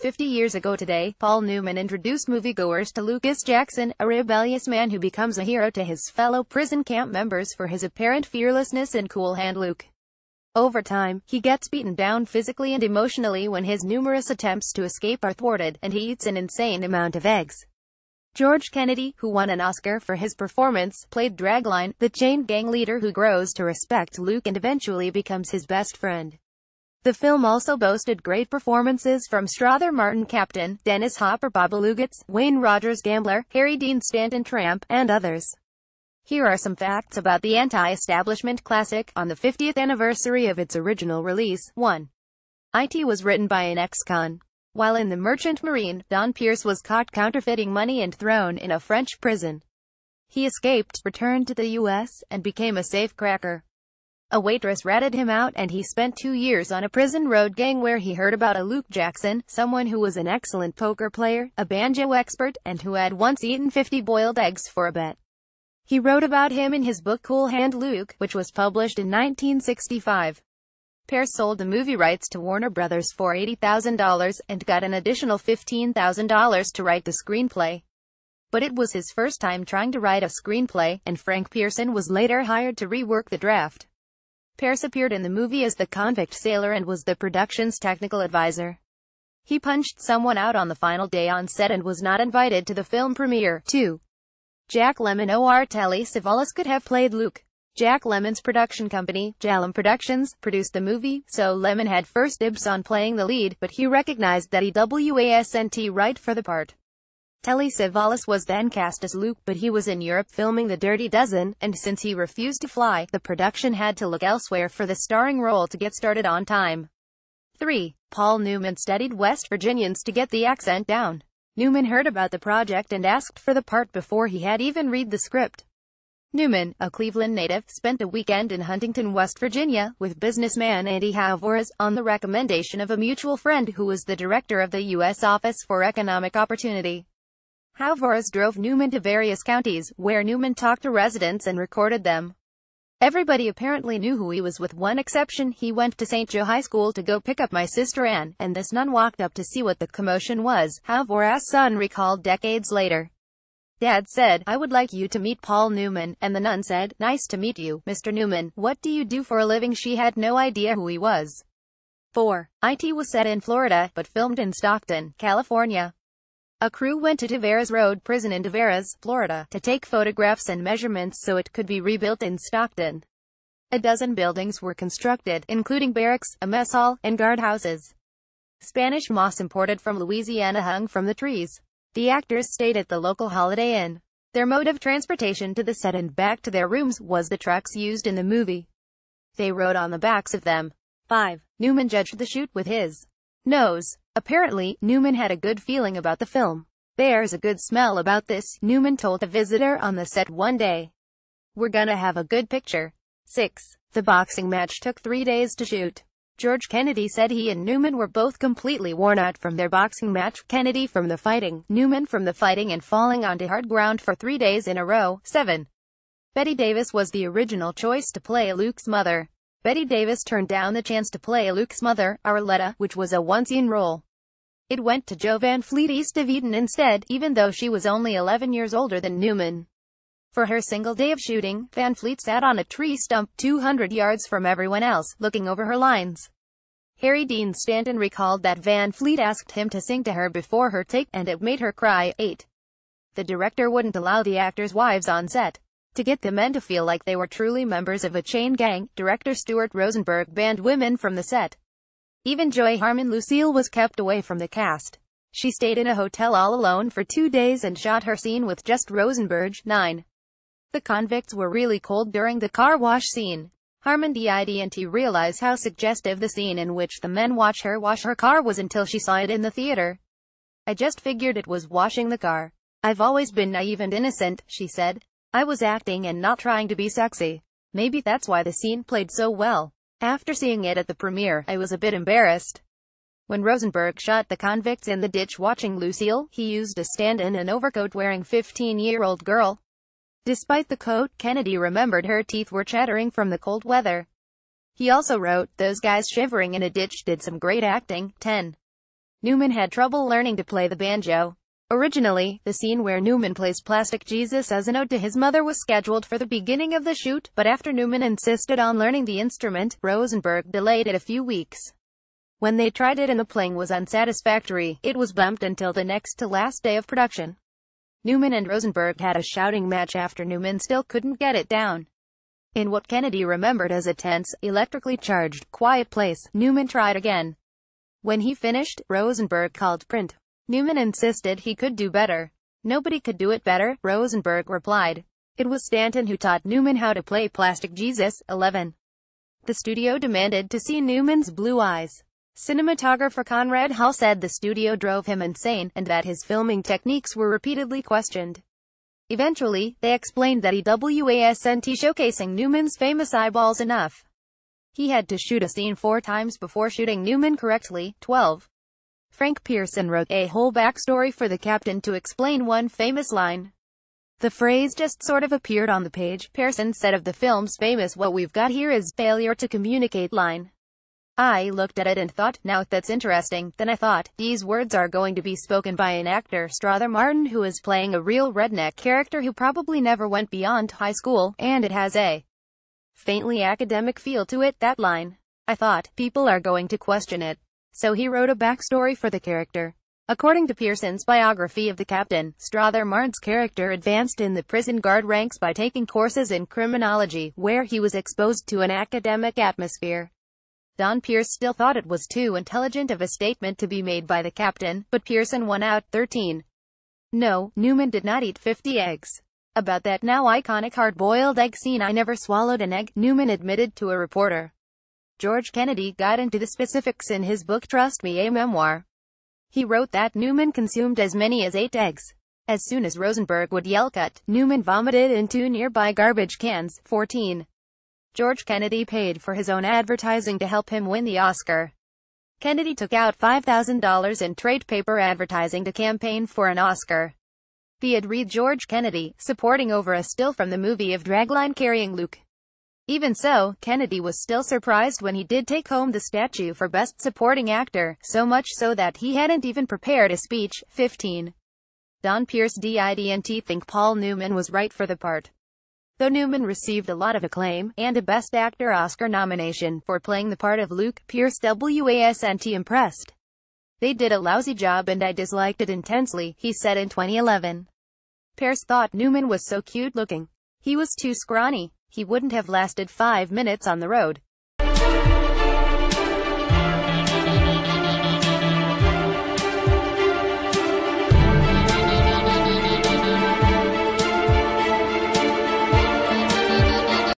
Fifty years ago today, Paul Newman introduced moviegoers to Lucas Jackson, a rebellious man who becomes a hero to his fellow prison camp members for his apparent fearlessness and cool hand Luke. Over time, he gets beaten down physically and emotionally when his numerous attempts to escape are thwarted, and he eats an insane amount of eggs. George Kennedy, who won an Oscar for his performance, played Dragline, the chain gang leader who grows to respect Luke and eventually becomes his best friend. The film also boasted great performances from Strother Martin Captain, Dennis Hopper Babalugats, Wayne Rogers Gambler, Harry Dean Stanton Tramp, and others. Here are some facts about the anti-establishment classic, on the 50th anniversary of its original release, 1. IT was written by an ex-con. While in the Merchant Marine, Don Pierce was caught counterfeiting money and thrown in a French prison. He escaped, returned to the U.S., and became a safecracker. A waitress ratted him out and he spent two years on a prison road gang where he heard about a Luke Jackson, someone who was an excellent poker player, a banjo expert, and who had once eaten 50 boiled eggs for a bet. He wrote about him in his book Cool Hand Luke, which was published in 1965. Pear sold the movie rights to Warner Brothers for $80,000 and got an additional $15,000 to write the screenplay but it was his first time trying to write a screenplay, and Frank Pearson was later hired to rework the draft. Pearce appeared in the movie as the convict sailor and was the production's technical advisor. He punched someone out on the final day on set and was not invited to the film premiere, too. Jack Lemmon or Telly Savalas could have played Luke. Jack Lemmon's production company, Jalem Productions, produced the movie, so Lemmon had first dibs on playing the lead, but he recognized that he wasn't right for the part. Telly Savalas was then cast as Luke, but he was in Europe filming The Dirty Dozen, and since he refused to fly, the production had to look elsewhere for the starring role to get started on time. 3. Paul Newman studied West Virginians to get the accent down. Newman heard about the project and asked for the part before he had even read the script. Newman, a Cleveland native, spent a weekend in Huntington, West Virginia, with businessman Andy Alvarez, on the recommendation of a mutual friend who was the director of the U.S. Office for Economic Opportunity. Halvorus drove Newman to various counties, where Newman talked to residents and recorded them. Everybody apparently knew who he was with one exception, he went to St. Joe High School to go pick up my sister Anne, and this nun walked up to see what the commotion was, Halvorus' son recalled decades later. Dad said, I would like you to meet Paul Newman, and the nun said, nice to meet you, Mr. Newman, what do you do for a living? She had no idea who he was. 4. IT was set in Florida, but filmed in Stockton, California. A crew went to Tavares Road Prison in Tavares, Florida, to take photographs and measurements so it could be rebuilt in Stockton. A dozen buildings were constructed, including barracks, a mess hall, and guardhouses. Spanish moss imported from Louisiana hung from the trees. The actors stayed at the local Holiday Inn. Their mode of transportation to the set and back to their rooms was the trucks used in the movie. They rode on the backs of them. 5. Newman judged the shoot with his Nose. Apparently, Newman had a good feeling about the film. There's a good smell about this, Newman told a visitor on the set one day. We're gonna have a good picture. 6. The boxing match took three days to shoot. George Kennedy said he and Newman were both completely worn out from their boxing match, Kennedy from the fighting, Newman from the fighting and falling onto hard ground for three days in a row. 7. Betty Davis was the original choice to play Luke's mother. Betty Davis turned down the chance to play Luke's mother, Arletta, which was a once-in role. It went to Jo Van Fleet East of Eden instead, even though she was only 11 years older than Newman. For her single day of shooting, Van Fleet sat on a tree stump 200 yards from everyone else, looking over her lines. Harry Dean Stanton recalled that Van Fleet asked him to sing to her before her take, and it made her cry. 8. The director wouldn't allow the actors' wives on set. To get the men to feel like they were truly members of a chain gang, director Stuart Rosenberg banned women from the set. Even Joy Harmon Lucille was kept away from the cast. She stayed in a hotel all alone for two days and shot her scene with just Rosenberg, 9. The convicts were really cold during the car wash scene. Harmon didn't realize how suggestive the scene in which the men watch her wash her car was until she saw it in the theater. I just figured it was washing the car. I've always been naive and innocent, she said. I was acting and not trying to be sexy. Maybe that's why the scene played so well. After seeing it at the premiere, I was a bit embarrassed. When Rosenberg shot the convicts in the ditch watching Lucille, he used a stand-in an overcoat wearing 15-year-old girl. Despite the coat, Kennedy remembered her teeth were chattering from the cold weather. He also wrote, those guys shivering in a ditch did some great acting, 10. Newman had trouble learning to play the banjo. Originally, the scene where Newman plays Plastic Jesus as an ode to his mother was scheduled for the beginning of the shoot, but after Newman insisted on learning the instrument, Rosenberg delayed it a few weeks. When they tried it and the playing was unsatisfactory, it was bumped until the next to last day of production. Newman and Rosenberg had a shouting match after Newman still couldn't get it down. In what Kennedy remembered as a tense, electrically charged, quiet place, Newman tried again. When he finished, Rosenberg called print. Newman insisted he could do better. Nobody could do it better, Rosenberg replied. It was Stanton who taught Newman how to play Plastic Jesus, 11. The studio demanded to see Newman's blue eyes. Cinematographer Conrad Hall said the studio drove him insane, and that his filming techniques were repeatedly questioned. Eventually, they explained that he showcasing Newman's famous eyeballs enough. He had to shoot a scene four times before shooting Newman correctly, 12. Frank Pearson wrote a whole backstory for the captain to explain one famous line. The phrase just sort of appeared on the page, Pearson said of the film's famous what we've got here is failure to communicate line. I looked at it and thought, now that's interesting, then I thought, these words are going to be spoken by an actor Strother Martin who is playing a real redneck character who probably never went beyond high school, and it has a faintly academic feel to it, that line. I thought, people are going to question it so he wrote a backstory for the character. According to Pearson's biography of the captain, Strother Marn's character advanced in the prison guard ranks by taking courses in criminology, where he was exposed to an academic atmosphere. Don Pierce still thought it was too intelligent of a statement to be made by the captain, but Pearson won out 13. No, Newman did not eat 50 eggs. About that now iconic hard-boiled egg scene I never swallowed an egg, Newman admitted to a reporter. George Kennedy got into the specifics in his book Trust Me A Memoir. He wrote that Newman consumed as many as eight eggs. As soon as Rosenberg would yell cut, Newman vomited in two nearby garbage cans. 14. George Kennedy paid for his own advertising to help him win the Oscar. Kennedy took out $5,000 in trade paper advertising to campaign for an Oscar. The ad read George Kennedy, supporting over a still from the movie of Dragline carrying Luke. Even so, Kennedy was still surprised when he did take home the statue for Best Supporting Actor, so much so that he hadn't even prepared a speech. 15. Don Pierce didn't think Paul Newman was right for the part. Though Newman received a lot of acclaim, and a Best Actor Oscar nomination, for playing the part of Luke, Pierce wasn't impressed. They did a lousy job and I disliked it intensely, he said in 2011. Pierce thought Newman was so cute looking. He was too scrawny. He wouldn't have lasted five minutes on the road.